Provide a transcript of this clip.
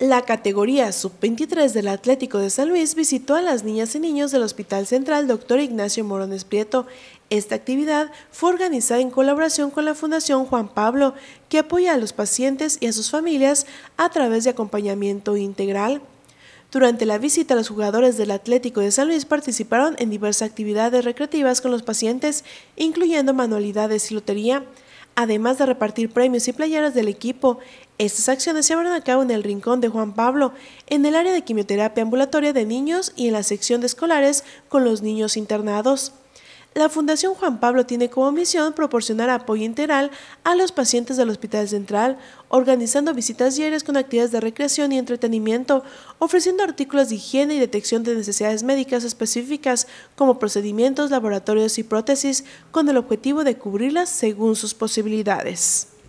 La categoría sub-23 del Atlético de San Luis visitó a las niñas y niños del Hospital Central Dr. Ignacio Morones Prieto. Esta actividad fue organizada en colaboración con la Fundación Juan Pablo, que apoya a los pacientes y a sus familias a través de acompañamiento integral. Durante la visita, los jugadores del Atlético de San Luis participaron en diversas actividades recreativas con los pacientes, incluyendo manualidades y lotería. Además de repartir premios y playeras del equipo, estas acciones se llevaron a cabo en el Rincón de Juan Pablo, en el área de quimioterapia ambulatoria de niños y en la sección de escolares con los niños internados. La Fundación Juan Pablo tiene como misión proporcionar apoyo integral a los pacientes del Hospital Central, organizando visitas diarias con actividades de recreación y entretenimiento, ofreciendo artículos de higiene y detección de necesidades médicas específicas como procedimientos, laboratorios y prótesis, con el objetivo de cubrirlas según sus posibilidades.